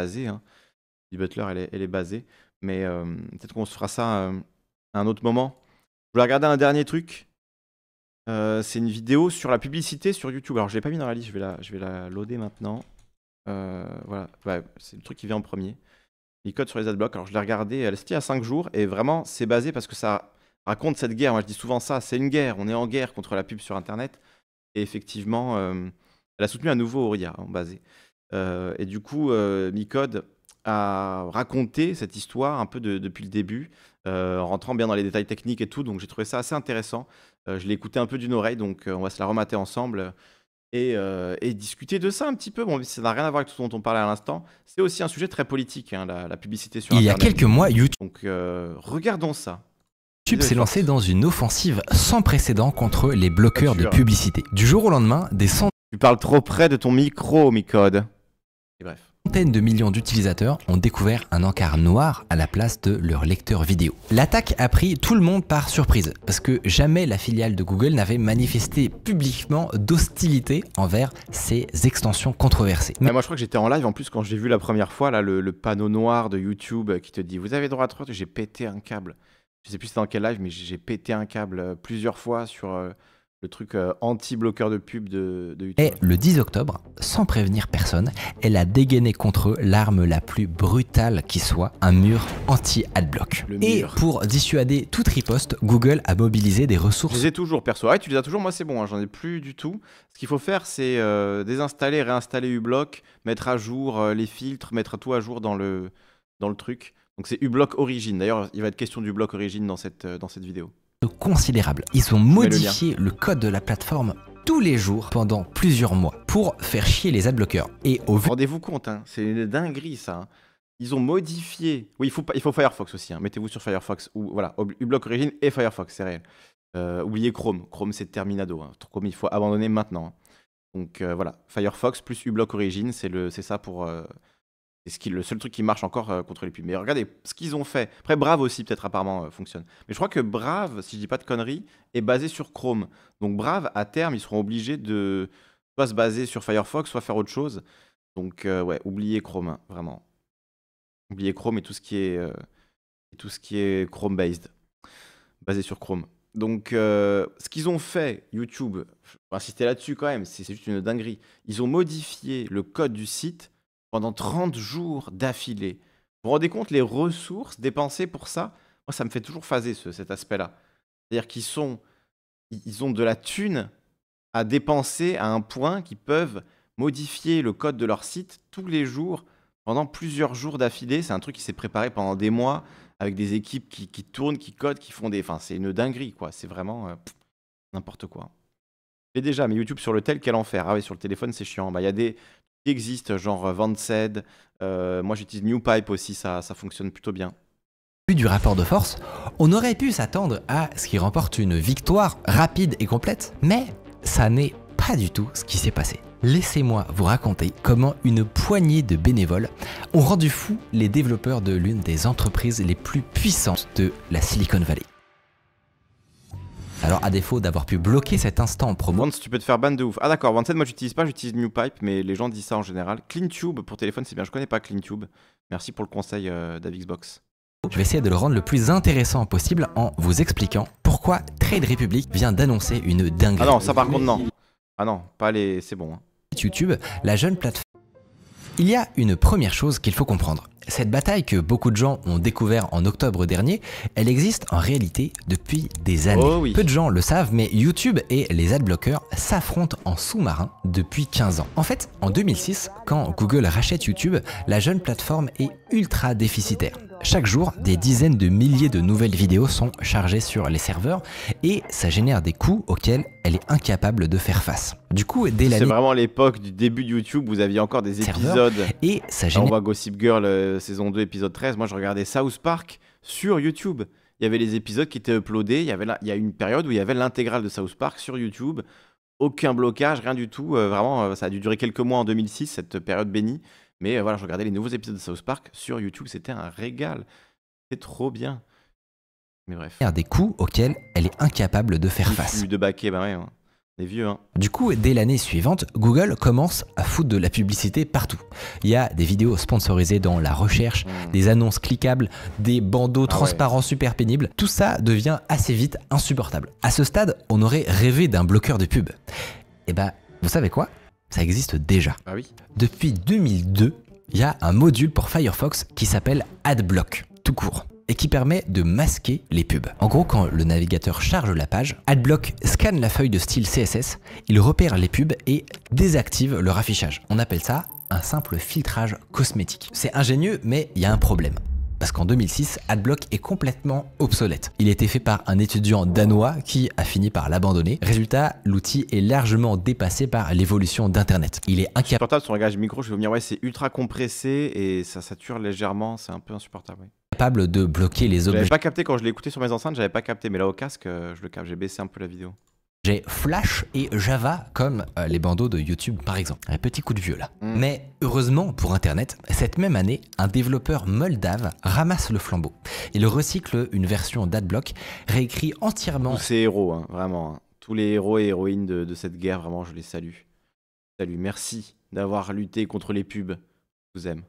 basée. Hein. Butler, elle est, basée. Mais euh, peut-être qu'on se fera ça euh, à un autre moment. Je voulais regarder un dernier truc. Euh, c'est une vidéo sur la publicité sur YouTube. Alors, je l'ai pas mis dans la liste, je vais la, je vais la loader maintenant. voilà, c'est le truc qui vient en premier. Il code sur les adblocks. Alors, je l'ai regardé, elle y à 5 jours. Et vraiment, c'est basé parce que ça raconte cette guerre. Moi, je dis souvent ça c'est une guerre. On est en guerre contre la pub sur Internet. Et effectivement, elle a soutenu à nouveau Auria, en hein, basé. Euh, et du coup, euh, Micode a raconté cette histoire un peu depuis le début, euh, rentrant bien dans les détails techniques et tout. Donc j'ai trouvé ça assez intéressant. Euh, je l'ai écouté un peu d'une oreille, donc on va se la remater ensemble. Et, discuter de ça un petit peu. Bon, ça n'a rien à voir avec tout ce dont on parlait à l'instant. C'est aussi un sujet très politique, hein, la, publicité sur Internet. Il y a quelques mois, YouTube. Donc, regardons ça. YouTube s'est lancé dans une offensive sans précédent contre les bloqueurs de publicité. Du jour au lendemain, des Tu parles trop près de ton micro, Micode. Et Centaines de millions d'utilisateurs ont découvert un encart noir à la place de leur lecteur vidéo. L'attaque a pris tout le monde par surprise, parce que jamais la filiale de Google n'avait manifesté publiquement d'hostilité envers ces extensions controversées. Mais moi je crois que j'étais en live en plus quand j'ai vu la première fois là, le, panneau noir de YouTube qui te dit vous avez droit à trois, j'ai pété un câble. Je sais plus c'était dans quel live, mais j'ai pété un câble euh, plusieurs fois sur... Euh, le truc euh, anti-bloqueur de pub de, de YouTube. Et le 10 octobre, sans prévenir personne, elle a dégainé contre eux l'arme la plus brutale qui soit, un mur anti-adblock. Et pour dissuader toute riposte, Google a mobilisé des ressources. Je les toujours, perso. Ouais, ah, tu les as toujours, moi c'est bon, hein, j'en ai plus du tout. Ce qu'il faut faire, c'est euh, désinstaller, réinstaller uBlock, mettre à jour euh, les filtres, mettre tout à jour dans le, dans le truc. Donc c'est uBlock Origin. D'ailleurs, il va être question du bloc Origin dans cette, dans cette vidéo considérable. Ils ont modifié le, code de la plateforme tous les jours pendant plusieurs mois pour faire chier les adblockers. Et au Rendez-vous compte, hein, c'est une dinguerie ça. Hein. Ils ont modifié. Oui, il faut, il faut Firefox aussi. Hein. Mettez-vous sur Firefox ou voilà, uBlock Origin et Firefox, c'est réel. Euh, oubliez Chrome. Chrome, c'est terminado. Chrome, il faut abandonner maintenant. Donc euh, voilà, Firefox plus uBlock Origin, c'est ça pour. Euh, c'est ce le seul truc qui marche encore euh, contre les pubs. Mais regardez ce qu'ils ont fait. Après, Brave aussi, peut-être apparemment, euh, fonctionne. Mais je crois que Brave, si je dis pas de conneries, est basé sur Chrome. Donc Brave, à terme, ils seront obligés de soit se baser sur Firefox, soit faire autre chose. Donc euh, ouais, oubliez Chrome, hein, vraiment. Oubliez Chrome et tout ce qui est, tout ce qui est Chrome-based. Basé sur Chrome. Donc, ce qu'ils ont fait, YouTube, je vais insister là-dessus quand même, c'est juste une dinguerie. Ils ont modifié le code du site pendant 30 jours d'affilée. Vous vous rendez compte les ressources dépensées pour ça Moi, ça me fait toujours phaser cet aspect-là. C'est-à-dire qu'ils sont, ils ont de la thune à dépenser à un point qu'ils peuvent modifier le code de leur site tous les jours pendant plusieurs jours d'affilée. C'est un truc qui s'est préparé pendant des mois avec des équipes qui, tournent, qui codent, qui font des. Enfin, c'est une dinguerie, quoi. C'est vraiment euh, n'importe quoi. Et déjà, mais YouTube sur le tel, quel enfer. Ah oui, sur le téléphone, c'est chiant. Bah, il y a des existe genre euh, Vanced. Euh, moi, j'utilise new Pipe aussi, ça, ça fonctionne plutôt bien. du rapport de force, on aurait pu s'attendre à ce qui remporte une victoire rapide et complète, mais ça n'est pas du tout ce qui s'est passé. Laissez-moi vous raconter comment une poignée de bénévoles ont rendu fous les développeurs de l'une des entreprises les plus puissantes de la Silicon Valley. Alors à défaut d'avoir pu bloquer cet instant en promo. Vance, tu peux te faire ban de ouf. Ah d'accord, Vance, moi j'utilise pas, j'utilise New Pipe, mais les gens disent ça en général. CleanTube pour téléphone, c'est bien, je connais pas CleanTube. Merci pour le conseil euh, d'Avixbox. Je vais essayer de le rendre le plus intéressant possible en vous expliquant pourquoi Trade Republic vient d'annoncer une dingue... Ah non, ça par contre non. Ah non, pas les... c'est bon. Hein. YouTube, la jeune plateforme... Il y a une première chose qu'il faut comprendre. Cette bataille que beaucoup de gens ont découvert en octobre dernier, elle existe en réalité depuis des années. Oh Peu de gens le savent, mais YouTube et les adblockers s'affrontent en sous-marin depuis 15 ans. En fait, en 2006, quand Google rachète YouTube, la jeune plateforme est ultra déficitaire. Chaque jour, des dizaines de milliers de nouvelles vidéos sont chargées sur les serveurs et ça génère des coûts auxquels elle est incapable de faire face. Du coup, dès l'année. C'est vraiment l'époque du début de YouTube, vous aviez encore des épisodes. Et ça génère. On voit Gossip Girl euh, saison 2, épisode 13. Moi, je regardais South Park sur YouTube. Il y avait les épisodes qui étaient uploadés. Il y, avait là, il y a une période où il y avait l'intégrale de South Park sur YouTube. Aucun blocage, rien du tout. Euh, vraiment, euh, ça a dû durer quelques mois en 2006, cette période bénie. Mais euh, voilà, je regardais les nouveaux épisodes de South Park sur YouTube, c'était un régal. C'est trop bien. Mais bref. Des coups auxquels elle est incapable de faire face. De bah hein. vieux, hein. Du coup, dès l'année suivante, Google commence à foutre de la publicité partout. Il y a des vidéos sponsorisées dans la recherche, hmm. des annonces cliquables, des bandeaux ah transparents super pénibles. Tout ça devient assez vite insupportable. À ce stade, on aurait rêvé d'un bloqueur de pub. Et eh bah, vous savez quoi ça existe déjà. Ah Depuis 2002, il y a un module pour Firefox qui s'appelle AdBlock, tout court et qui permet de masquer les pubs. En gros, quand le navigateur charge la page, AdBlock scanne la feuille de style CSS, il repère les pubs et désactive leur affichage. On appelle ça un simple filtrage cosmétique. C'est ingénieux, mais il y a un problème parce qu'en 2006, Adblock est complètement obsolète. Il a été fait par un étudiant danois qui a fini par l'abandonner. Résultat, l'outil est largement dépassé par l'évolution d'Internet. Il est incapable. sur un micro, je vais vous ouais, c'est ultra compressé et ça sature légèrement, c'est un peu insupportable. capable de bloquer les objets. J'avais pas capté quand je l'ai écouté sur mes enceintes, j'avais pas capté, mais là au casque, euh, je le capte, j'ai baissé un peu la vidéo. J'ai Flash et Java comme euh, les bandeaux de YouTube par exemple. Un petit coup de vieux là. Mm. Mais heureusement pour Internet, cette même année, un développeur moldave ramasse le flambeau. Il recycle une version d'Adblock, réécrit entièrement... Tous ces héros, hein, vraiment. Hein. Tous les héros et héroïnes de, cette guerre, vraiment, je les salue. Salut, merci d'avoir lutté contre les pubs. Je vous aime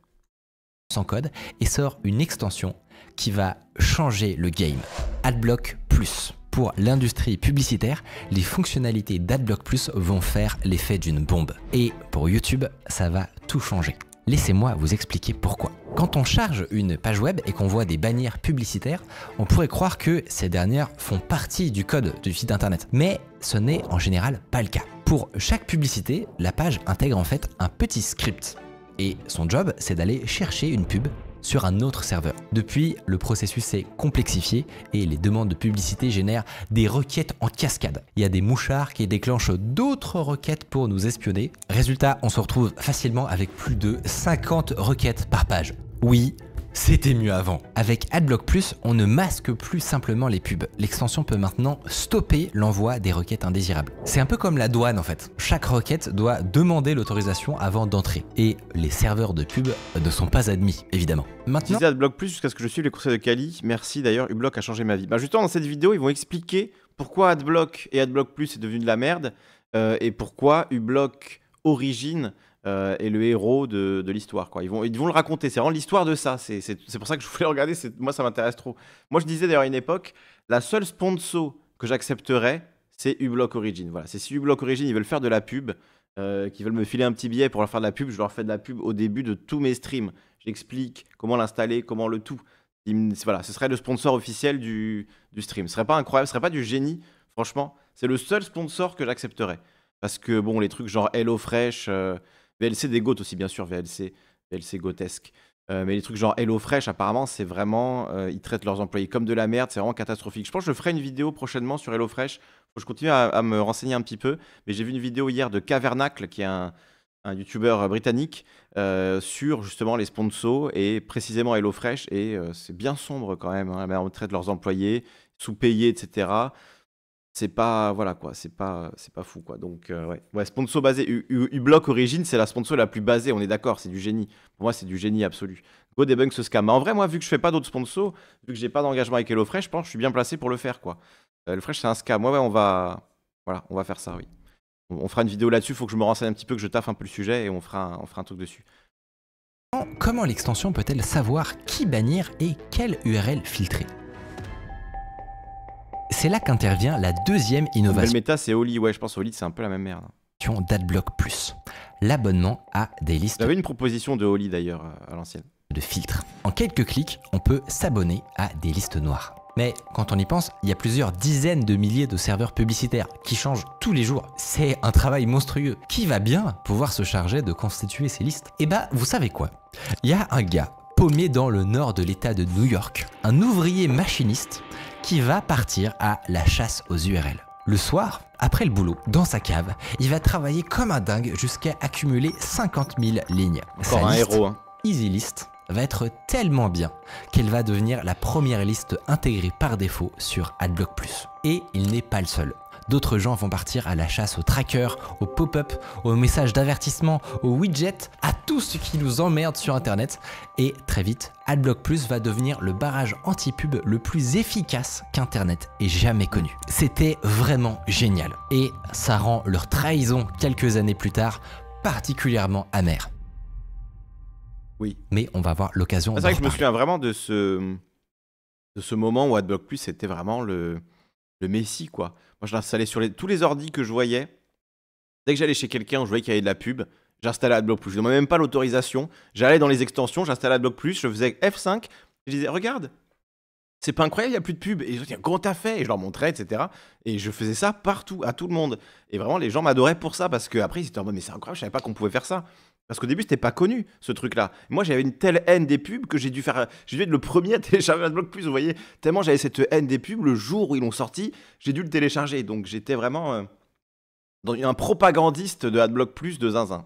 sans code et sort une extension qui va changer le game. Adblock Plus. Pour l'industrie publicitaire, les fonctionnalités d'AdBlock Plus vont faire l'effet d'une bombe. Et pour YouTube, ça va tout changer. Laissez-moi vous expliquer pourquoi. Quand on charge une page web et qu'on voit des bannières publicitaires, on pourrait croire que ces dernières font partie du code du site internet. Mais ce n'est en général pas le cas. Pour chaque publicité, la page intègre en fait un petit script. Et son job, c'est d'aller chercher une pub sur un autre serveur. Depuis, le processus s'est complexifié et les demandes de publicité génèrent des requêtes en cascade. Il y a des mouchards qui déclenchent d'autres requêtes pour nous espionner. Résultat, on se retrouve facilement avec plus de 50 requêtes par page. Oui, c'était mieux avant. Avec AdBlock Plus, on ne masque plus simplement les pubs. L'extension peut maintenant stopper l'envoi des requêtes indésirables. C'est un peu comme la douane en fait. Chaque requête doit demander l'autorisation avant d'entrer. Et les serveurs de pubs ne sont pas admis, évidemment. Maintenant, AdBlock Plus jusqu'à ce que je suive les conseils de Kali. Merci d'ailleurs, uBlock a changé ma vie. Bah justement, dans cette vidéo, ils vont expliquer pourquoi AdBlock et AdBlock Plus est devenu de la merde euh, et pourquoi uBlock Origine et euh, le héros de, de l'histoire. Quoi. Ils, vont, ils vont le raconter. C'est vraiment l'histoire de ça. C'est, c'est, pour ça que je voulais regarder. C'est, moi, ça m'intéresse trop. Moi, je disais d'ailleurs à une époque, la seule sponsor que j'accepterais, c'est uBlock Origin. Voilà. C'est si uBlock Origin, ils veulent faire de la pub, euh, qu'ils veulent me filer un petit billet pour leur faire de la pub, je leur fais de la pub au début de tous mes streams. J'explique comment l'installer, comment le tout. voilà, ce serait le sponsor officiel du, du stream. Ce serait pas incroyable, ce serait pas du génie, franchement. C'est le seul sponsor que j'accepterais. Parce que, bon, les trucs genre HelloFresh, euh, VLC des Goths aussi, bien sûr, VLC, VLC gothesque. Euh, mais les trucs genre Hello Fresh, apparemment, c'est vraiment. Euh, ils traitent leurs employés comme de la merde, c'est vraiment catastrophique. Je pense que je ferai une vidéo prochainement sur Hello Fresh. Faut que je continue à, me renseigner un petit peu. Mais j'ai vu une vidéo hier de Cavernacle, qui est un, YouTuber youtubeur euh, britannique, sur justement les sponsors et précisément HelloFresh. Et c'est bien sombre quand même, hein, on traite leurs employés, sous-payés, etc c'est pas voilà quoi c'est pas c'est pas fou quoi donc euh, ouais. ouais sponsor basé Ublock block origine c'est la sponsor la plus basée on est d'accord c'est du génie pour moi c'est du génie absolu go debunk ce scam en vrai moi vu que je fais pas d'autres sponsors vu que j'ai pas d'engagement avec HelloFresh je pense que je suis bien placé pour le faire quoi euh, c'est un scam ouais, on va voilà on va faire ça oui on, fera une vidéo là-dessus faut que je me renseigne un petit peu que je taffe un peu le sujet et on fera on fera un truc dessus comment l'extension peut-elle savoir qui bannir et quelle URL filtrer c'est là qu'intervient la deuxième innovation. Le méta, c'est Ouais, je pense c'est un peu la même merde. Plus, l'abonnement à des listes. une proposition de Oli d'ailleurs euh, à l'ancienne. De filtres. En quelques clics, on peut s'abonner à des listes noires. Mais quand on y pense, il y a plusieurs dizaines de milliers de serveurs publicitaires qui changent tous les jours. C'est un travail monstrueux. Qui va bien pouvoir se charger de constituer ces listes Eh bah, vous savez quoi Il y a un gars paumé dans le nord de l'État de New York, un ouvrier machiniste qui va partir à la chasse aux URL. Le soir, après le boulot, dans sa cave, il va travailler comme un dingue jusqu'à accumuler 50 000 lignes. Encore un héros. Hein. Easy List va être tellement bien qu'elle va devenir la première liste intégrée par défaut sur AdBlock+. Et il n'est pas le seul. D'autres gens vont partir à la chasse aux trackers, aux pop-up, aux messages d'avertissement, aux widgets, à tout ce qui nous emmerde sur Internet. Et très vite, AdBlock Plus va devenir le barrage anti-pub le plus efficace qu'Internet ait jamais connu. C'était vraiment génial. Et ça rend leur trahison quelques années plus tard particulièrement amère. Oui. Mais on va avoir l'occasion. Ah, c'est vrai que je me souviens vraiment de ce, moment où AdBlock Plus était vraiment le, le Messi, quoi. Moi, je l'installais sur tous les ordis que je voyais. Dès que j'allais chez quelqu'un, je voyais qu'il y avait de la pub. J'installais AdBlock Plus. Je ne demandais même pas l'autorisation. J'allais dans les extensions, j'installais AdBlock Plus, je faisais F5. Je disais, regarde, c'est pas incroyable, il n'y a plus de pub. Et je disais, Quand t'as fait Et je leur montrais, etc. Et je faisais ça partout, à tout le monde. Et vraiment, les gens m'adoraient pour ça parce qu'après, ils étaient en mode, mais c'est incroyable, je savais pas qu'on pouvait faire ça. Parce qu'au début, c'était pas connu, ce truc-là. Moi, j'avais une telle haine des pubs que j'ai dû faire. J'ai dû être le premier à télécharger AdBlock Plus, vous voyez. Tellement j'avais cette haine des pubs, le jour où ils l'ont sorti, j'ai dû le télécharger. Donc j'étais vraiment euh, un propagandiste de AdBlock Plus de zinzin.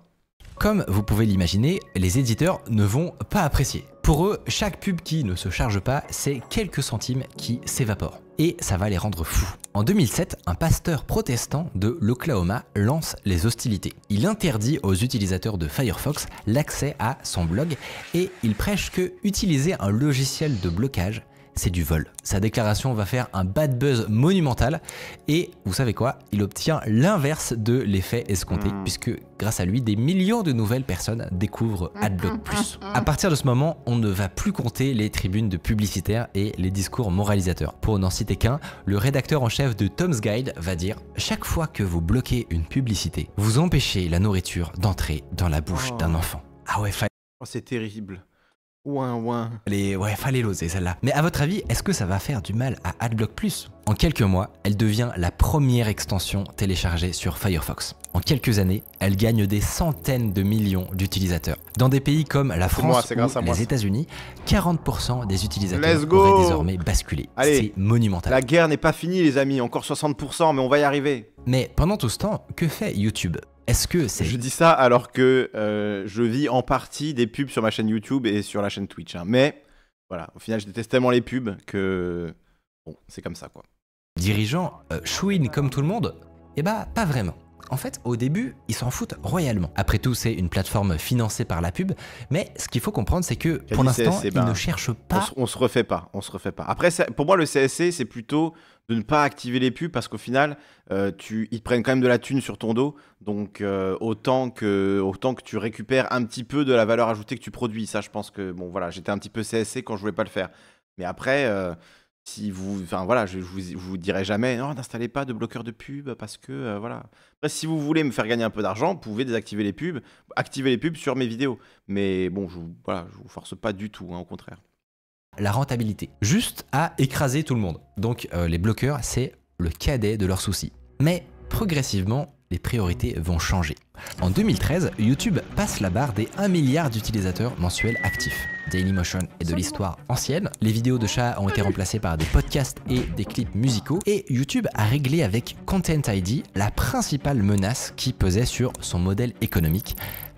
Comme vous pouvez l'imaginer, les éditeurs ne vont pas apprécier. Pour eux, chaque pub qui ne se charge pas, c'est quelques centimes qui s'évaporent. Et ça va les rendre fous. En 2007, un pasteur protestant de l'Oklahoma lance les hostilités. Il interdit aux utilisateurs de Firefox l'accès à son blog et il prêche que utiliser un logiciel de blocage c'est du vol. Sa déclaration va faire un bad buzz monumental et vous savez quoi, il obtient l'inverse de l'effet escompté hmm. puisque grâce à lui, des millions de nouvelles personnes découvrent AdBlock+. Plus. À partir de ce moment, on ne va plus compter les tribunes de publicitaires et les discours moralisateurs. Pour n'en citer qu'un, le rédacteur en chef de Tom's Guide va dire « Chaque fois que vous bloquez une publicité, vous empêchez la nourriture d'entrer dans la bouche oh. d'un enfant. » Ah ouais, oh, c'est terrible. Ouin, Ouais, fallait l'oser celle-là. Mais à votre avis, est-ce que ça va faire du mal à AdBlock Plus En quelques mois, elle devient la première extension téléchargée sur Firefox. En quelques années, elle gagne des centaines de millions d'utilisateurs. Dans des pays comme la France et les États-Unis, 40% des utilisateurs auraient désormais basculé. C'est monumental. La guerre n'est pas finie, les amis. Encore 60%, mais on va y arriver. Mais pendant tout ce temps, que fait YouTube est-ce que c'est. Je dis ça alors que euh, je vis en partie des pubs sur ma chaîne YouTube et sur la chaîne Twitch. Hein. Mais voilà, au final, je déteste tellement les pubs que. Bon, c'est comme ça, quoi. Dirigeant, euh, comme tout le monde Eh bah, pas vraiment. En fait, au début, ils s'en foutent royalement. Après tout, c'est une plateforme financée par la pub, mais ce qu'il faut comprendre, c'est que pour l'instant, ils bah, ne cherchent pas. On, se refait pas, on se refait pas. Après, pour moi, le CSC, c'est plutôt de ne pas activer les pubs parce qu'au final, euh, tu, ils te prennent quand même de la thune sur ton dos. Donc euh, autant, que, autant que tu récupères un petit peu de la valeur ajoutée que tu produis. Ça, je pense que bon, voilà, j'étais un petit peu CSC quand je voulais pas le faire. Mais après, euh, si vous, enfin voilà, je, vous, dirai jamais, oh, n'installez pas de bloqueur de pub parce que voilà. Après, si vous voulez me faire gagner un peu d'argent, vous pouvez désactiver les pubs, activer les pubs sur mes vidéos. Mais bon, je, voilà, je vous force pas du tout, hein, au contraire la rentabilité, juste à écraser tout le monde. Donc euh, les bloqueurs, c'est le cadet de leurs soucis. Mais progressivement, les priorités vont changer. En 2013, YouTube passe la barre des 1 milliard d'utilisateurs mensuels actifs. Dailymotion est de l'histoire ancienne, les vidéos de chats ont été remplacées par des podcasts et des clips musicaux, et YouTube a réglé avec Content ID la principale menace qui pesait sur son modèle économique,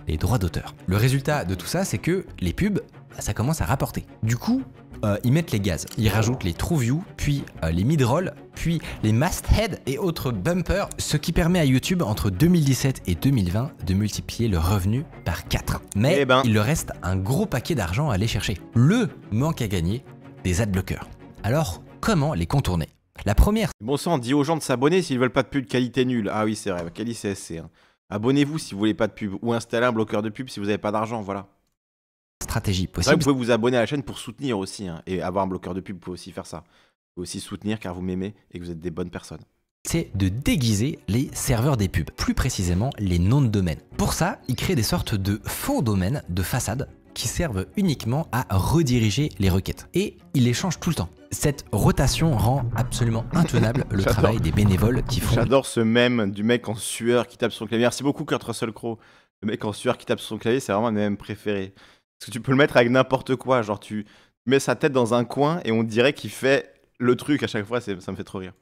les droits d'auteur. Le résultat de tout ça, c'est que les pubs, bah, ça commence à rapporter. Du coup, euh, ils mettent les gaz. Ils rajoutent les TrueView, puis euh, les midroll, puis les masthead et autres bumpers, ce qui permet à YouTube entre 2017 et 2020 de multiplier le revenu par 4. Mais eh ben. il leur reste un gros paquet d'argent à aller chercher. Le manque à gagner des adblockers. Alors, comment les contourner La première. Bon sang, dit aux gens de s'abonner s'ils veulent pas de pub de qualité nulle. Ah oui, c'est vrai, qualité CSC. Hein. Abonnez-vous si vous voulez pas de pub ou installez un bloqueur de pub si vous n'avez pas d'argent, voilà stratégie possible. vous pouvez vous abonner à la chaîne pour soutenir aussi hein, et avoir un bloqueur de pub, vous pouvez aussi faire ça. Vous pouvez aussi soutenir car vous m'aimez et que vous êtes des bonnes personnes c'est de déguiser les serveurs des pubs, plus précisément les noms de domaine. Pour ça, ils créent des sortes de faux domaines de façade qui servent uniquement à rediriger les requêtes. Et ils les changent tout le temps. Cette rotation rend absolument intenable le travail des bénévoles qui font... J'adore ce mème du mec en sueur qui tape son clavier. Merci beaucoup Kurt Russell Crowe. Le mec en sueur qui tape son clavier, c'est vraiment un mème préféré. Parce que tu peux le mettre avec n'importe quoi. Genre, tu mets sa tête dans un coin et on dirait qu'il fait le truc à chaque fois. Ça me fait trop rire.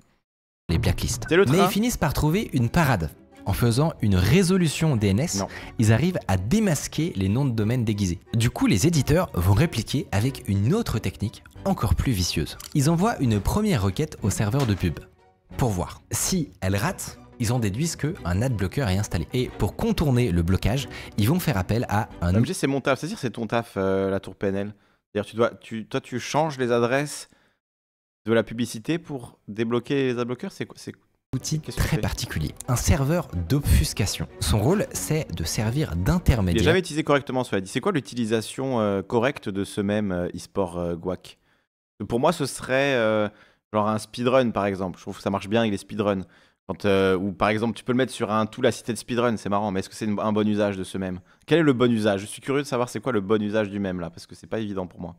Les blacklists. Mais ils finissent par trouver une parade. En faisant une résolution DNS, ils arrivent à démasquer les noms de domaines déguisés. Du coup, les éditeurs vont répliquer avec une autre technique encore plus vicieuse. Ils envoient une première requête au serveur de pub pour voir. Si elle rate, ils en déduisent qu'un ad bloqueur est installé. Et pour contourner le blocage, ils vont faire appel à un. L'objet, c'est mon taf. C'est-à-dire, c'est ton taf, euh, la tour PNL. C'est-à-dire, tu dois, tu, toi, tu changes les adresses de la publicité pour débloquer les ad bloqueurs. C'est outil très particulier, un serveur d'obfuscation. Son rôle, c'est de servir d'intermédiaire. Il jamais utilisé correctement, cela dit. C'est quoi l'utilisation euh, correcte de ce même euh, e-sport guac Pour moi, ce serait genre un speedrun, par exemple. Je trouve que ça marche bien avec les speedruns. Euh, ou par exemple, tu peux le mettre sur un tout la cité de speedrun, c'est marrant, mais est-ce que c'est un bon usage de ce même Quel est le bon usage Je suis curieux de savoir c'est quoi le bon usage du même là, parce que c'est pas évident pour moi.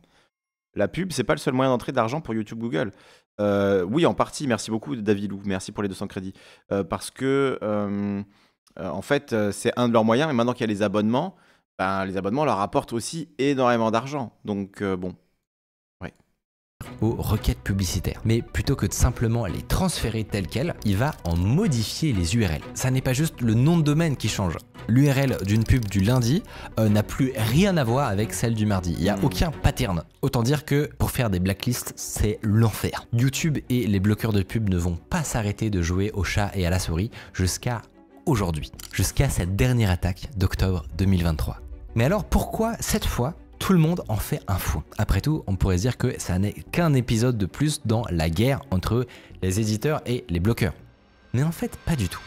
La pub, c'est pas le seul moyen d'entrée d'argent pour YouTube Google. Euh, oui, en partie, merci beaucoup David Lou. merci pour les 200 crédits. Euh, parce que, en fait, c'est un de leurs moyens, et maintenant qu'il y a les abonnements, ben, les abonnements leur apportent aussi énormément d'argent. Donc, bon, aux requêtes publicitaires. Mais plutôt que de simplement les transférer telles quelles, il va en modifier les URL. Ça n'est pas juste le nom de domaine qui change. L'URL d'une pub du lundi euh, n'a plus rien à voir avec celle du mardi. Il n'y a hmm. aucun pattern. Autant dire que pour faire des blacklists, c'est l'enfer. YouTube et les bloqueurs de pubs ne vont pas s'arrêter de jouer au chat et à la souris jusqu'à aujourd'hui, jusqu'à cette dernière attaque d'octobre 2023. Mais alors pourquoi cette fois tout le monde en fait un fou. Après tout, on pourrait dire que ça n'est qu'un épisode de plus dans la guerre entre les éditeurs et les bloqueurs. Mais en fait, pas du tout.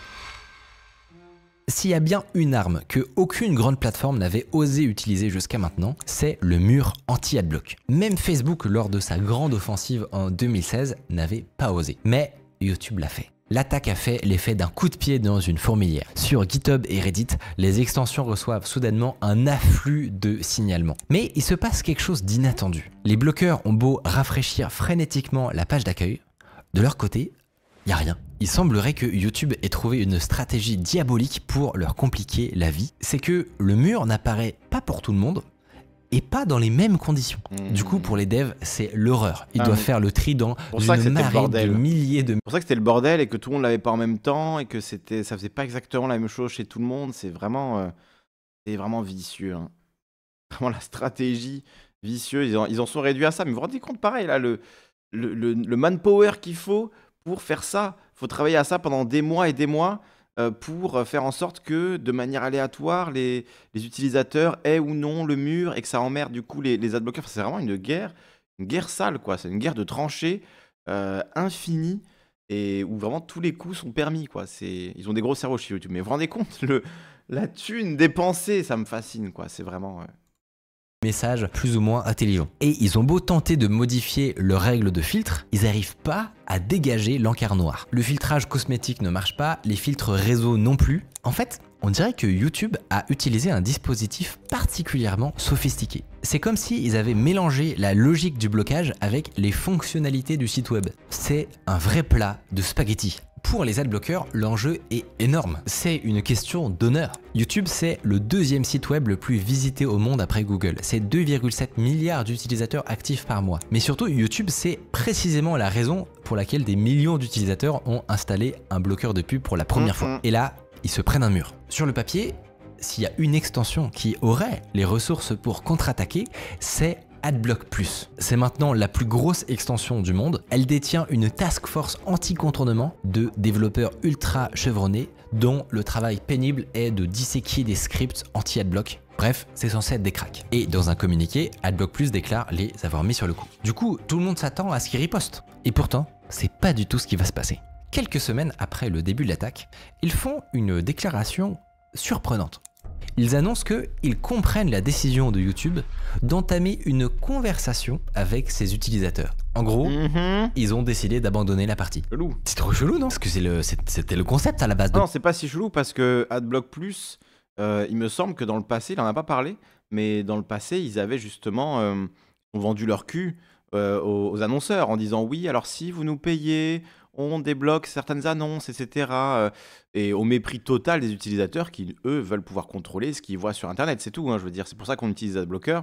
S'il y a bien une arme que aucune grande plateforme n'avait osé utiliser jusqu'à maintenant, c'est le mur anti-adblock. Même Facebook, lors de sa grande offensive en 2016, n'avait pas osé. Mais YouTube l'a fait. L'attaque a fait l'effet d'un coup de pied dans une fourmilière. Sur GitHub et Reddit, les extensions reçoivent soudainement un afflux de signalements. Mais il se passe quelque chose d'inattendu. Les bloqueurs ont beau rafraîchir frénétiquement la page d'accueil, de leur côté, il y a rien. Il semblerait que YouTube ait trouvé une stratégie diabolique pour leur compliquer la vie. C'est que le mur n'apparaît pas pour tout le monde, et pas dans les mêmes conditions. Mmh. Du coup, pour les devs, c'est l'horreur. Ils ah, doivent faire le trident dans pour une marée de milliers de. Pour ça que c'était le bordel et que tout le monde l'avait pas en même temps et que c'était, ça faisait pas exactement la même chose chez tout le monde. C'est vraiment, euh, c'est vraiment vicieux. Hein. Vraiment la stratégie vicieuse. Ils en, sont réduits à ça. Mais vous vous rendez compte, pareil là, le, le, manpower qu'il faut pour faire ça. Il Faut travailler à ça pendant des mois et des mois. Euh, pour euh, faire en sorte que, de manière aléatoire, les, utilisateurs aient ou non le mur et que ça emmerde du coup les, les adblockers. c'est vraiment une guerre, une guerre sale, quoi. C'est une guerre de tranchées euh, infinie et où vraiment tous les coups sont permis, quoi. C'est, ils ont des gros cerveaux chez YouTube. Mais vous vous rendez compte, le, la thune dépensée, ça me fascine, quoi. C'est vraiment messages plus ou moins intelligents. Et ils ont beau tenter de modifier leurs règles de filtre, ils n'arrivent pas à dégager l'encart noir. Le filtrage cosmétique ne marche pas, les filtres réseau non plus. En fait, on dirait que YouTube a utilisé un dispositif particulièrement sophistiqué. C'est comme s'ils avaient mélangé la logique du blocage avec les fonctionnalités du site web. C'est un vrai plat de spaghetti. Pour les adblockers, l'enjeu est énorme. C'est une question d'honneur. YouTube, c'est le deuxième site web le plus visité au monde après Google. C'est 2,7 milliards d'utilisateurs actifs par mois. Mais surtout, YouTube, c'est précisément la raison pour laquelle des millions d'utilisateurs ont installé un bloqueur de pub pour la première mm, fois. Mm. Et là, ils se prennent un mur. Sur le papier, s'il y a une extension qui aurait les ressources pour contre-attaquer, c'est AdBlock Plus. C'est maintenant la plus grosse extension du monde. Elle détient une task force anti-contournement de développeurs ultra chevronnés dont le travail pénible est de disséquer des scripts anti-AdBlock Bref, c'est censé être des cracks. Et dans un communiqué, AdBlock Plus déclare les avoir mis sur le coup. Du coup, tout le monde s'attend à ce qu'ils riposte. Et pourtant, c'est pas du tout ce qui va se passer. Quelques semaines après le début de l'attaque, ils font une déclaration surprenante. Ils annoncent qu'ils comprennent la décision de YouTube d'entamer une conversation avec ses utilisateurs. En gros, mhm. ils ont décidé d'abandonner la partie. C'est trop chelou, non Parce que c'était le, concept à la base. Non, c'est pas si chelou parce que AdBlock Plus, euh, il me semble que dans le passé, il en a pas parlé, mais dans le passé, ils avaient justement euh, vendu leur cul. Euh, aux, annonceurs en disant oui alors si vous nous payez on débloque certaines annonces, etc. Euh, et au mépris total des utilisateurs qui, eux, veulent pouvoir contrôler ce qu'ils voient sur Internet, c'est tout. Hein, je veux dire, c'est pour ça qu'on utilise AdBlocker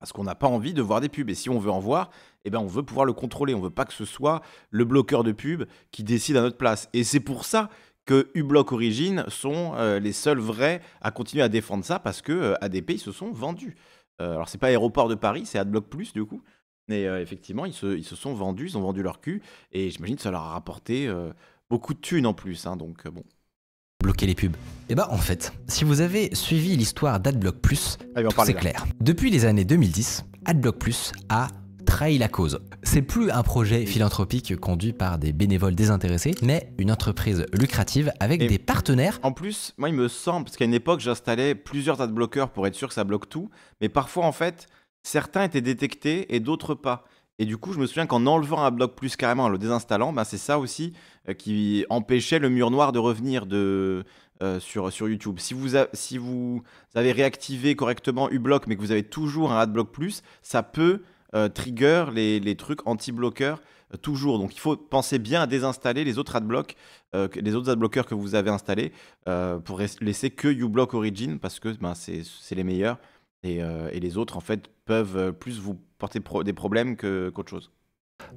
parce qu'on n'a pas envie de voir des pubs. Et si on veut en voir, eh ben on veut pouvoir le contrôler. On ne veut pas que ce soit le bloqueur de pubs qui décide à notre place. Et c'est pour ça que uBlock Origin sont euh, les seuls vrais à continuer à défendre ça parce que euh, ADP ils se sont vendus. Alors, alors n'est pas Aéroport de Paris, c'est AdBlock Plus du coup mais euh, effectivement, ils se, sont vendus, ils ont vendu leur cul, et j'imagine que ça leur a rapporté euh, beaucoup de thunes en plus, hein, donc euh, bon. Bloquer les pubs. Et eh bah ben, en fait, si vous avez suivi l'histoire d'AdBlock Plus, c'est ah, clair. Depuis les années 2010, AdBlock Plus a trahi la cause. C'est plus un projet philanthropique conduit par des bénévoles désintéressés, mais une entreprise lucrative avec des partenaires. En plus, moi il me semble, parce qu'à une époque j'installais plusieurs adblockers pour être sûr que ça bloque tout, mais parfois en fait certains étaient détectés et d'autres pas. Et du coup, je me souviens qu'en enlevant un plus carrément, en le désinstallant, ben, c'est ça aussi euh, qui empêchait le mur noir de revenir euh, sur, YouTube. Si vous, avez réactivé correctement uBlock, mais que vous avez toujours un AdBlock plus, ça peut euh, trigger les, trucs anti-bloqueurs toujours. Donc il faut penser bien à désinstaller les autres adblocks, les autres adblockers que vous avez installés pour laisser que uBlock Origin parce que ben, c'est les meilleurs euh, et, les autres, en fait, peuvent euh, plus vous porter des problèmes qu'autre chose.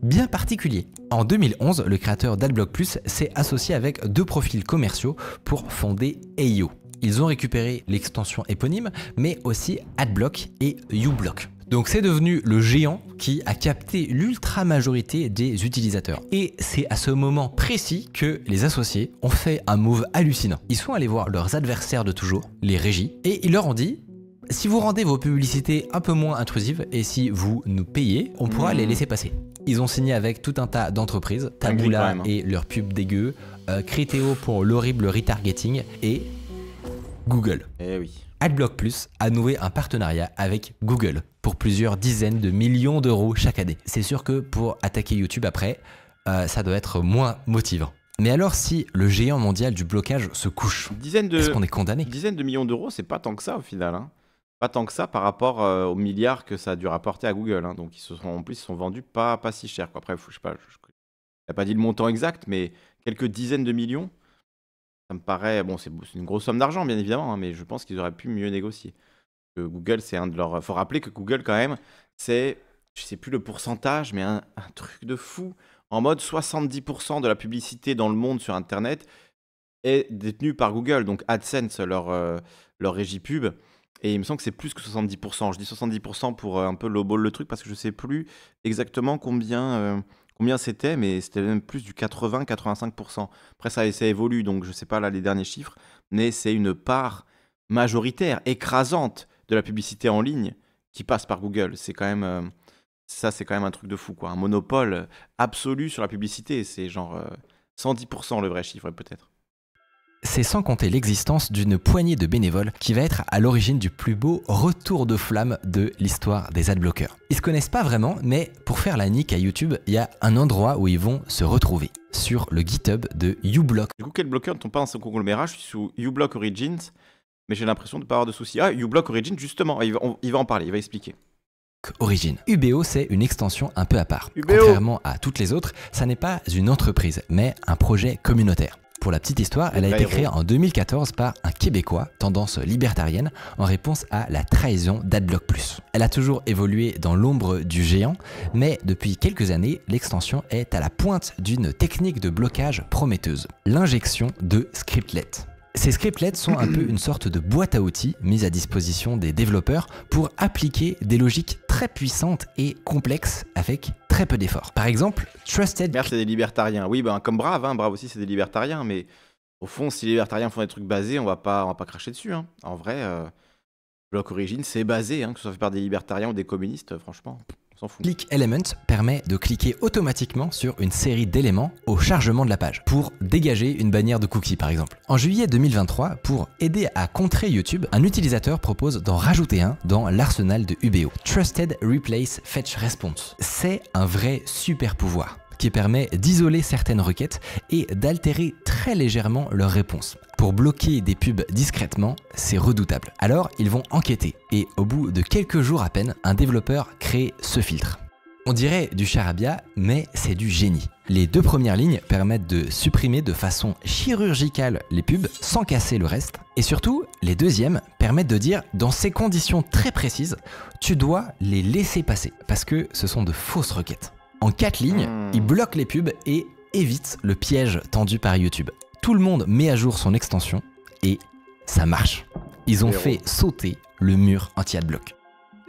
Bien particulier. En 2011, le créateur d'AdBlock Plus s'est associé avec deux profils commerciaux pour fonder AIO. Ils ont récupéré l'extension éponyme, mais aussi AdBlock et uBlock. Donc c'est devenu le géant qui a capté l'ultra majorité des utilisateurs. Et c'est à ce moment précis que les associés ont fait un move hallucinant. Ils sont allés voir leurs adversaires de toujours, les régies, et ils leur ont dit si vous rendez vos publicités un peu moins intrusives et si vous nous payez, on pourra les hmm. laisser passer. Ils ont signé avec tout un tas d'entreprises, Tabula hein. et leurs pubs dégueu, euh, pour l'horrible retargeting et Google. Eh oui. AdBlock Plus a noué un partenariat avec Google pour plusieurs dizaines de millions d'euros chaque année. C'est sûr que pour attaquer YouTube après, euh, ça doit être moins motivant. Mais alors si le géant mondial du blocage se couche, dizaines de... est qu'on est condamné Dizaines de millions d'euros, c'est pas tant que ça au final. Hein pas tant que ça par rapport euh, aux milliards que ça a dû rapporter à Google. Hein. Donc ils se sont, en plus, ils se sont vendus pas, pas si cher. Quoi. Après, faut, je sais pas, je, pas dit le montant exact, mais quelques dizaines de millions. Ça me paraît, bon, c'est une grosse somme d'argent, bien évidemment, hein, mais je pense qu'ils auraient pu mieux négocier. Google, c'est un de leurs. Faut rappeler que Google, quand même, c'est, je sais plus le pourcentage, mais un, truc de fou. En mode 70% de la publicité dans le monde sur Internet est détenue par Google, donc AdSense, leur, euh, leur régie pub. Et il me semble que c'est plus que 70%. Je dis 70% pour euh, un peu lowball le truc parce que je sais plus exactement combien, euh, combien c'était, mais c'était même plus du 80-85%. Après, ça, ça évolue, donc je sais pas là les derniers chiffres, mais c'est une part majoritaire, écrasante de la publicité en ligne qui passe par Google. C'est quand même. Euh, ça, c'est quand même un truc de fou, quoi. Un monopole absolu sur la publicité. C'est genre 110% le vrai chiffre, peut-être. C'est sans compter l'existence d'une poignée de bénévoles qui va être à l'origine du plus beau retour de flamme de l'histoire des adblockers. Ils se connaissent pas vraiment, mais pour faire la nique à YouTube, il y a un endroit où ils vont se retrouver sur le GitHub de uBlock. Du coup, quel bloqueurs ne tombe pas dans ce conglomérat Je suis sous uBlock Origins, mais j'ai l'impression de ne pas avoir de soucis. Ah, uBlock Origins, justement, il va, en parler, il va expliquer. Origin. UBO, c'est une extension un peu à part. Contrairement à toutes les autres, ça n'est pas une entreprise, mais un projet communautaire. Pour la petite histoire, elle a été créée en 2014 par un Québécois, tendance libertarienne, en réponse à la trahison d'Adblock Plus. Elle a toujours évolué dans l'ombre du géant, mais depuis quelques années, l'extension est à la pointe d'une technique de blocage prometteuse, l'injection de scriptlets. Ces scriptlets sont un peu une sorte de boîte à outils mise à disposition des développeurs pour appliquer des logiques très puissantes et complexes avec très peu d'efforts. Par exemple, Trusted... Merde, c'est des libertariens. Oui, ben, comme Brave, hein. Brave aussi, c'est des libertariens, mais au fond, si les libertariens font des trucs basés, on va pas, on va pas cracher dessus. Hein. En vrai, euh, Block Origin, c'est basé, hein, que ce soit fait par des libertariens ou des communistes, euh, franchement. Click Element permet de cliquer automatiquement sur une série d'éléments au chargement de la page pour dégager une bannière de cookies par exemple. En juillet 2023, pour aider à contrer YouTube, un utilisateur propose d'en rajouter un dans l'arsenal de UBO. Trusted Replace Fetch Response. C'est un vrai super pouvoir qui permet d'isoler certaines requêtes et d'altérer très légèrement leurs réponses. Pour bloquer des pubs discrètement, c'est redoutable. Alors ils vont enquêter et au bout de quelques jours à peine, un développeur crée ce filtre. On dirait du charabia, mais c'est du génie. Les deux premières lignes permettent de supprimer de façon chirurgicale les pubs sans casser le reste. Et surtout, les deuxièmes permettent de dire dans ces conditions très précises, tu dois les laisser passer parce que ce sont de fausses requêtes. En quatre lignes, hmm. il bloque les pubs et évite le piège tendu par YouTube. Tout le monde met à jour son extension et ça marche. Ils ont fait sauter le mur anti adblock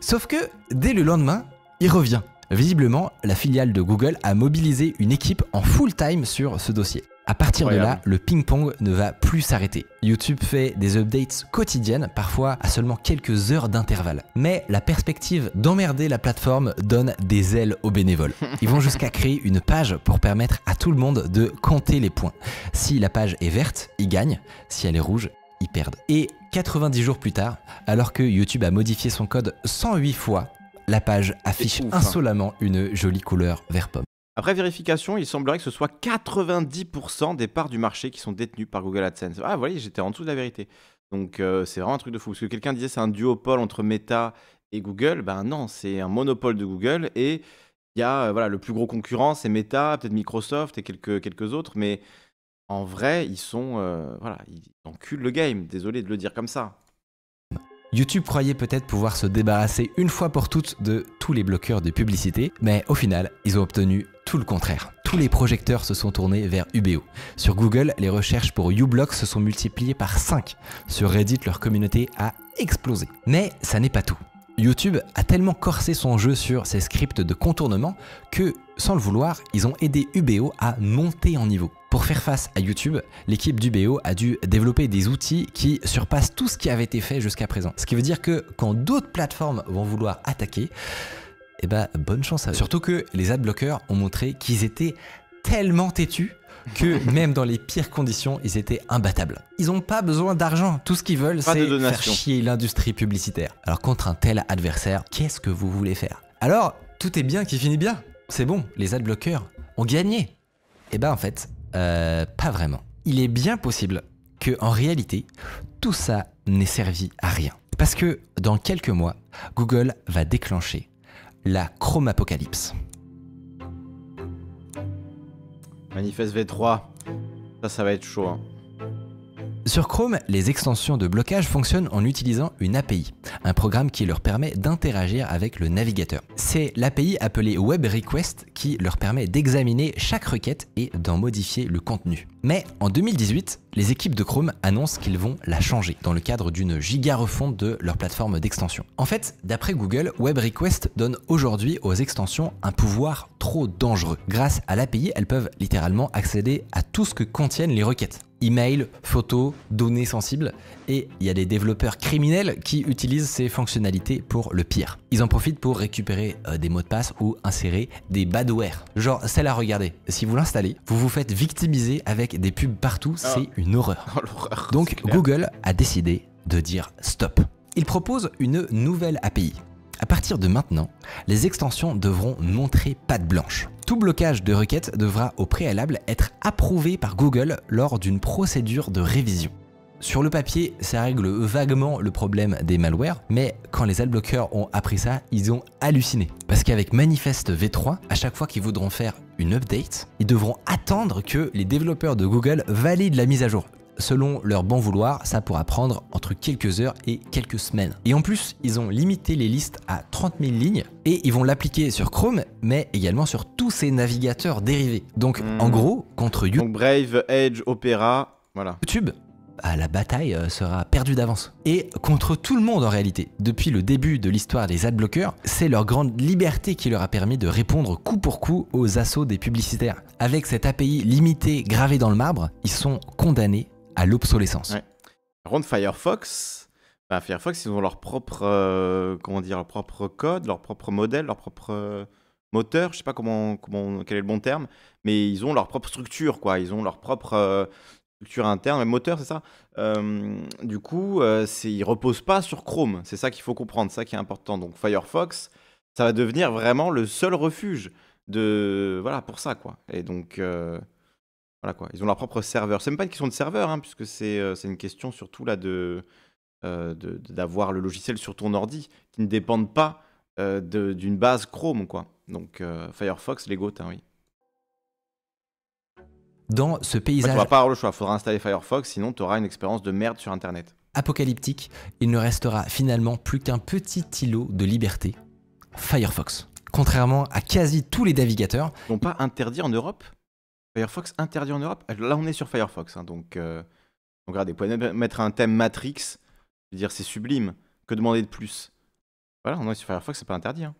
Sauf que dès le lendemain, il revient. Visiblement, la filiale de Google a mobilisé une équipe en full-time sur ce dossier. À partir de là, le ping-pong ne va plus s'arrêter. YouTube fait des updates quotidiennes, parfois à seulement quelques heures d'intervalle. Mais la perspective d'emmerder la plateforme donne des ailes aux bénévoles. Ils vont jusqu'à créer une page pour permettre à tout le monde de compter les points. Si la page est verte, ils gagnent. Si elle est rouge, ils perdent. Et 90 jours plus tard, alors que YouTube a modifié son code 108 fois, la page affiche hein. insolemment une jolie couleur vert pomme. Après vérification, il semblerait que ce soit 90% des parts du marché qui sont détenues par Google AdSense. Ah, voyez, j'étais en dessous de la vérité. Donc, euh, c'est vraiment un truc de fou. Parce que quelqu'un disait c'est un duopole entre Meta et Google. Ben non, c'est un monopole de Google. Et il y a euh, voilà, le plus gros concurrent, c'est Meta, peut-être Microsoft et quelques, quelques autres. Mais en vrai, ils sont. Euh, voilà, ils enculent le game. Désolé de le dire comme ça. YouTube croyait peut-être pouvoir se débarrasser une fois pour toutes de tous les bloqueurs de publicité, mais au final, ils ont obtenu tout le contraire. Tous les projecteurs se sont tournés vers UBO. Sur Google, les recherches pour uBlock se sont multipliées par 5. Sur Reddit, leur communauté a explosé. Mais ça n'est pas tout. YouTube a tellement corsé son jeu sur ses scripts de contournement que, sans le vouloir, ils ont aidé UBO à monter en niveau. Pour faire face à YouTube, l'équipe du BO a dû développer des outils qui surpassent tout ce qui avait été fait jusqu'à présent. Ce qui veut dire que quand d'autres plateformes vont vouloir attaquer, eh ben bonne chance à eux. Surtout que les adblockers ont montré qu'ils étaient tellement têtus que même dans les pires conditions, ils étaient imbattables. Ils n'ont pas besoin d'argent. Tout ce qu'ils veulent, c'est faire chier l'industrie publicitaire. Alors contre un tel adversaire, qu'est-ce que vous voulez faire Alors, tout est bien qui finit bien. C'est bon, les adblockers ont gagné. Et eh ben en fait, euh, pas vraiment. Il est bien possible que, en réalité, tout ça n'ait servi à rien. Parce que dans quelques mois, Google va déclencher la Chrome Apocalypse. Manifeste V3, ça, ça va être chaud. Hein. Sur Chrome, les extensions de blocage fonctionnent en utilisant une API, un programme qui leur permet d'interagir avec le navigateur. C'est l'API appelée Web Request qui leur permet d'examiner chaque requête et d'en modifier le contenu. Mais en 2018, les équipes de Chrome annoncent qu'ils vont la changer dans le cadre d'une giga refonte de leur plateforme d'extension. En fait, d'après Google, Web Request donne aujourd'hui aux extensions un pouvoir trop dangereux. Grâce à l'API, elles peuvent littéralement accéder à tout ce que contiennent les requêtes email, photos, données sensibles, et il y a des développeurs criminels qui utilisent ces fonctionnalités pour le pire. Ils en profitent pour récupérer euh, des mots de passe ou insérer des badwares. Genre celle à regardez, si vous l'installez, vous vous faites victimiser avec des pubs partout, ah. c'est une horreur oh, Donc Google a décidé de dire stop. Il propose une nouvelle API à partir de maintenant, les extensions devront montrer patte blanche. Tout blocage de requête devra au préalable être approuvé par Google lors d'une procédure de révision. Sur le papier, ça règle vaguement le problème des malwares, mais quand les adblockers ont appris ça, ils ont halluciné. Parce qu'avec Manifest V3, à chaque fois qu'ils voudront faire une update, ils devront attendre que les développeurs de Google valident la mise à jour selon leur bon vouloir, ça pourra prendre entre quelques heures et quelques semaines. Et en plus, ils ont limité les listes à 30 000 lignes et ils vont l'appliquer sur Chrome, mais également sur tous ces navigateurs dérivés. Donc hmm. en gros, contre YouTube. Brave, Edge, Opera, voilà. YouTube, à ah, la bataille euh, sera perdue d'avance. Et contre tout le monde en réalité. Depuis le début de l'histoire des adblockers, c'est leur grande liberté qui leur a permis de répondre coup pour coup aux assauts des publicitaires. Avec cette API limitée gravée dans le marbre, ils sont condamnés à l'obsolescence. Par contre, Firefox, bah, Firefox, ils ont leur propre, euh, comment dire, leur propre code, leur propre modèle, leur propre euh, moteur, je sais pas comment, comment, quel est le bon terme, mais ils ont leur propre structure, quoi. Ils ont leur propre euh, structure interne, même moteur, c'est ça. du coup, ils ils reposent pas sur Chrome. C'est ça qu'il faut comprendre, ça qui est important. Donc Firefox, ça va devenir vraiment le seul refuge de, voilà, pour ça, quoi. Et donc. Voilà quoi. Ils ont leur propre serveur. C'est même pas une question de serveur, hein, puisque c'est euh, une question surtout là euh, de d'avoir le logiciel sur ton ordi qui ne dépendent pas euh, d'une base Chrome quoi. Donc Firefox, les hein, oui. Dans ce paysage. Tu ne vas pas avoir le choix. Faudra installer Firefox, sinon tu auras une expérience de merde sur Internet. Apocalyptique, il ne restera finalement plus qu'un petit îlot de liberté, Firefox. Contrairement à quasi tous les navigateurs. Ils n'ont pas interdit en Europe Firefox interdit en Europe Là, on est sur Firefox. Hein, donc, euh, on regardez, vous pouvez mettre un thème Matrix. Je veux dire, c'est sublime. Que demander de plus Voilà, on est sur Firefox, c'est pas interdit. Hein.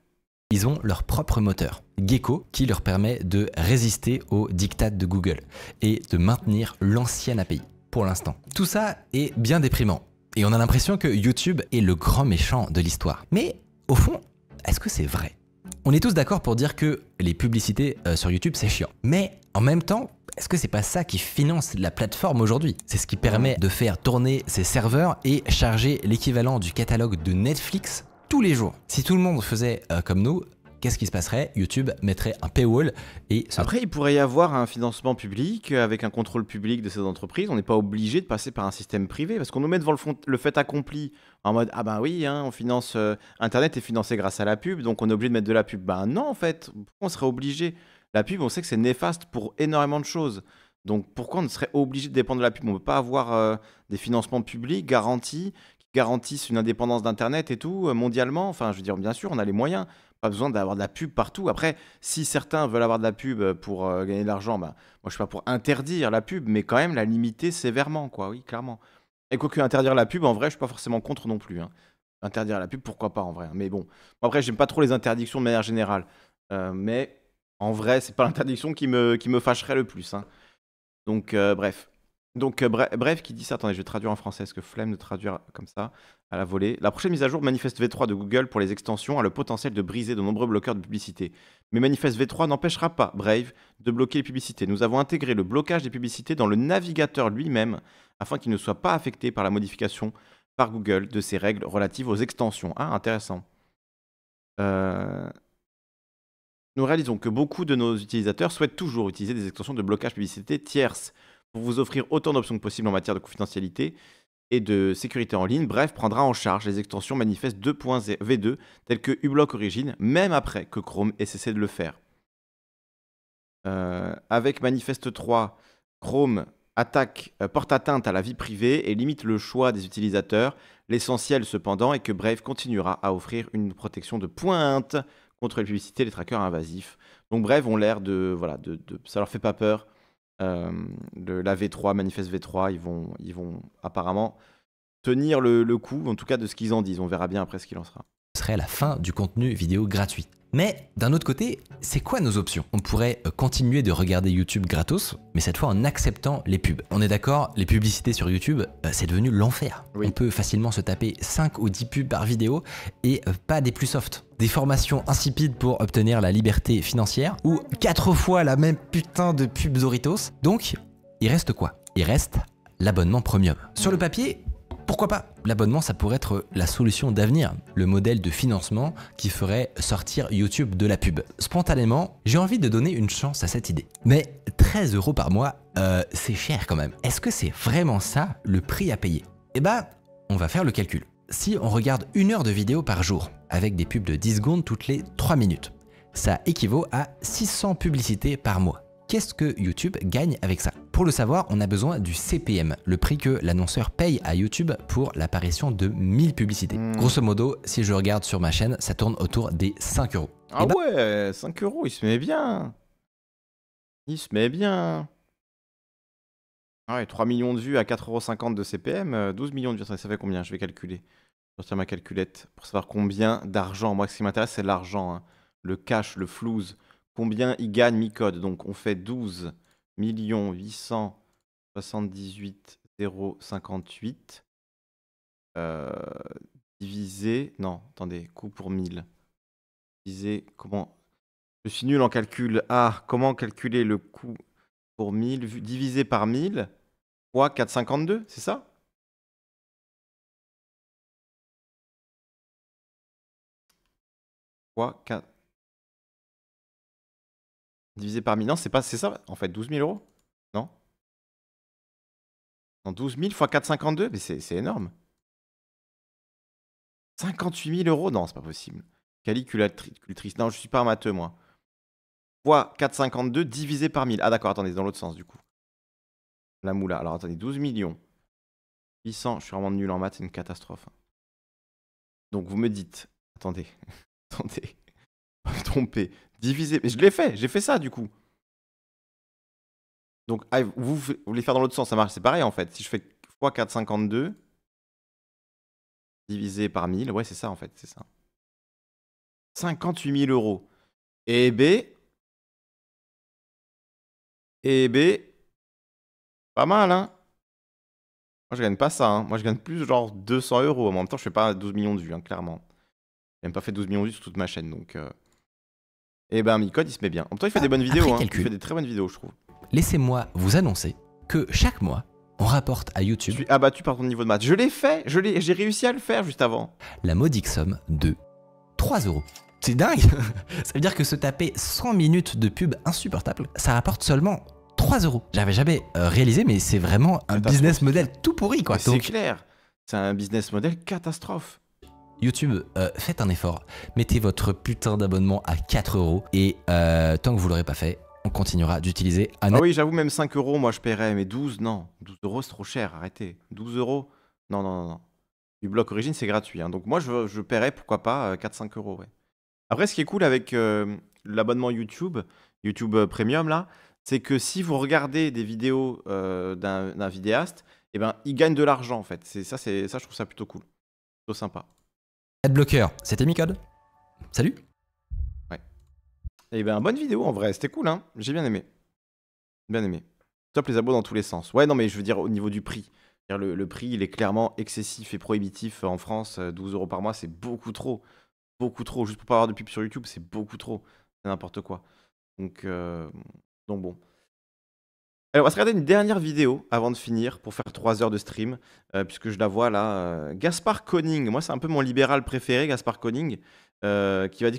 Ils ont leur propre moteur, Gecko, qui leur permet de résister aux dictats de Google et de maintenir l'ancienne API, pour l'instant. Tout ça est bien déprimant. Et on a l'impression que YouTube est le grand méchant de l'histoire. Mais au fond, est-ce que c'est vrai on est tous d'accord pour dire que les publicités euh, sur YouTube, c'est chiant. Mais en même temps, est-ce que c'est pas ça qui finance la plateforme aujourd'hui C'est ce qui permet de faire tourner ses serveurs et charger l'équivalent du catalogue de Netflix tous les jours. Si tout le monde faisait euh, comme nous, qu'est-ce qui se passerait YouTube mettrait un paywall et ça... après il pourrait y avoir un financement public avec un contrôle public de ces entreprises. On n'est pas obligé de passer par un système privé parce qu'on nous met devant le, fait accompli en mode ah ben oui hein, on finance euh, Internet est financé grâce à la pub donc on est obligé de mettre de la pub. Ben non en fait on serait obligé. La pub on sait que c'est néfaste pour énormément de choses. Donc pourquoi on serait obligé de dépendre de la pub On ne peut pas avoir euh, des financements publics garantis qui garantissent une indépendance d'Internet et tout euh, mondialement. Enfin, je veux dire, bien sûr, on a les moyens, pas besoin d'avoir de la pub partout. Après, si certains veulent avoir de la pub euh, pour euh, gagner de l'argent, bah, moi je suis pas pour interdire la pub, mais quand même la limiter sévèrement, quoi, oui, clairement. Et quoique interdire la pub, en vrai, je suis pas forcément contre non plus. Hein. Interdire la pub, pourquoi pas en vrai. Hein. Mais bon, après, j'aime pas trop les interdictions de manière générale. Euh, mais en vrai, c'est pas l'interdiction qui me, qui me fâcherait le plus. Hein. Donc, bref. Donc, euh, bref, qui dit ça Attendez, je vais traduire en français, est-ce que flemme de traduire comme ça, à la volée. La prochaine mise à jour Manifest V3 de Google pour les extensions a le potentiel de briser de nombreux bloqueurs de publicité. Mais Manifest V3 n'empêchera pas Brave de bloquer les publicités. Nous avons intégré le blocage des publicités dans le navigateur lui-même, afin qu'il ne soit pas affecté par la modification par Google de ses règles relatives aux extensions. Ah, intéressant. Euh, nous réalisons que beaucoup de nos utilisateurs souhaitent toujours utiliser des extensions de blocage publicité tierces pour vous offrir autant d'options que possible en matière de confidentialité et de sécurité en ligne. Bref, prendra en charge les extensions Manifest 2.v2 telles que uBlock Origin, même après que Chrome ait cessé de le faire. Euh, avec Manifest 3, Chrome attaque, euh, porte atteinte à la vie privée et limite le choix des utilisateurs. L'essentiel cependant est que Brave continuera à offrir une protection de pointe contre les publicités, et les trackers invasifs. Donc Brave ont l'air de, voilà, de, ça leur fait pas peur euh, de la V3, manifeste V3, ils vont, ils vont apparemment tenir le, le coup, en tout cas de ce qu'ils en disent. On verra bien après ce qu'il en sera. Ce serait la fin du contenu vidéo gratuit. Mais d'un autre côté, c'est quoi nos options On pourrait euh, continuer de regarder YouTube gratos, mais cette fois en acceptant les pubs. On est d'accord, les publicités sur YouTube, euh, c'est devenu l'enfer. On peut facilement se taper 5 ou 10 pubs par vidéo et euh, pas des plus soft. Des formations insipides pour obtenir la liberté financière ou 4 fois la même putain de pub Doritos. Donc, il reste quoi Il reste l'abonnement premium. Sur le mmh. papier, pourquoi pas L'abonnement, ça pourrait être la solution d'avenir, le modèle de financement qui ferait sortir YouTube de la pub. Spontanément, j'ai envie de donner une chance à cette idée. Mais 13 euros par mois, euh, c'est cher quand même. Est-ce que c'est vraiment ça le prix à payer Eh ben, on va faire le calcul. Si on regarde une heure de vidéo par jour, avec des pubs de 10 secondes toutes les 3 minutes, ça équivaut à 600 publicités par mois. Qu'est-ce que YouTube gagne avec ça Pour le savoir, on a besoin du CPM, le prix que l'annonceur paye à YouTube pour l'apparition de 1000 publicités. Hmm. Grosso modo, si je regarde sur ma chaîne, ça tourne autour des 5 euros. Ah eh ben ouais, 5 euros, il se met bien Il se met bien ah Ouais, 3 millions de vues à euros de CPM, 12 euh, millions de vues, ça fait combien Je vais calculer. Je vais ma calculette pour savoir combien d'argent. Moi, ce qui m'intéresse, c'est l'argent. Hein. Le cash, le flouze combien il gagne mi-code. Donc on fait 12 878 058 divisé. Non, attendez, coût pour 1000. Divisé, comment Je suis nul en calcul. Ah, comment calculer le coût pour 1000 divisé par 1000 fois 452, c'est ça Fois 4. Divisé par 1000. Non, c'est pas, ça, en fait, 12 000 euros Non Non, 12 000 x 4,52 Mais c'est énorme. 58 000 euros Non, c'est pas possible. Calculatrice. Non, je ne suis pas un matheux, moi. Fois 4,52 divisé par 1000. Ah, d'accord, attendez, dans l'autre sens, du coup. La moula. Alors, attendez, 12 millions. 800, je suis vraiment nul en maths, c'est une catastrophe. Donc, vous me dites. Attendez. attendez. vais me tromper divisé. Mais je l'ai fait, j'ai fait ça du coup. Donc, ah, vous, voulez faire dans l'autre sens, ça marche, c'est pareil en fait. Si je fais x 452 divisé par 1000, ouais, c'est ça en fait, c'est ça. 58 000 euros. Et B. Et B. Pas mal, hein Moi, je gagne pas ça, hein. Moi, je gagne plus genre 200 euros. En même temps, je fais pas 12 millions de vues, hein, clairement. J'ai même pas fait 12 millions de vues sur toute ma chaîne, donc. Euh, et eh ben Micode il se met bien. En même temps il fait des bonnes vidéos, hein. il fait des très bonnes vidéos je trouve. Laissez-moi vous annoncer que chaque mois, on rapporte à YouTube. Je suis abattu par ton niveau de maths. Je l'ai fait, j'ai réussi à le faire juste avant. La modique somme de 3 euros. C'est dingue Ça veut dire que se taper 100 minutes de pub insupportable, ça rapporte seulement 3 euros. J'avais jamais euh, réalisé, mais c'est vraiment un business model tout pourri, quoi. C'est clair, c'est un business model catastrophe. YouTube, euh, faites un effort. Mettez votre putain d'abonnement à 4 euros. Et euh, tant que vous l'aurez pas fait, on continuera d'utiliser Ah oui, j'avoue, même 5 euros, moi je paierais, mais 12, non. 12 euros, c'est trop cher, arrêtez. 12 euros, non, non, non. Du bloc origine, c'est gratuit. Hein. Donc moi, je, paierais, pourquoi pas, 4-5 euh, euros, ouais. Après, ce qui est cool avec l'abonnement YouTube, YouTube Premium, là, c'est que si vous regardez des vidéos d'un vidéaste, eh ben, il gagne de l'argent, en fait. Ça, ça, je trouve ça plutôt cool. Plutôt sympa. Adblocker, c'était Micode. Salut Ouais. Eh ben, bonne vidéo en vrai, c'était cool, hein. J'ai bien aimé. Bien aimé. Top les abos dans tous les sens. Ouais, non, mais je veux dire, au niveau du prix. Le, le prix, il est clairement excessif et prohibitif euh, en France. 12 euh, euros par mois, c'est beaucoup trop. Beaucoup trop. Juste pour pas avoir de pub sur YouTube, c'est beaucoup trop. C'est n'importe quoi. Donc, euh... donc bon. Alors, euh, on va se regarder une dernière vidéo avant de finir pour faire 3 heures de stream, euh, puisque je la vois là. Euh, Gaspard Koning, moi c'est un peu mon libéral préféré, Gaspard Conning, qui va dire.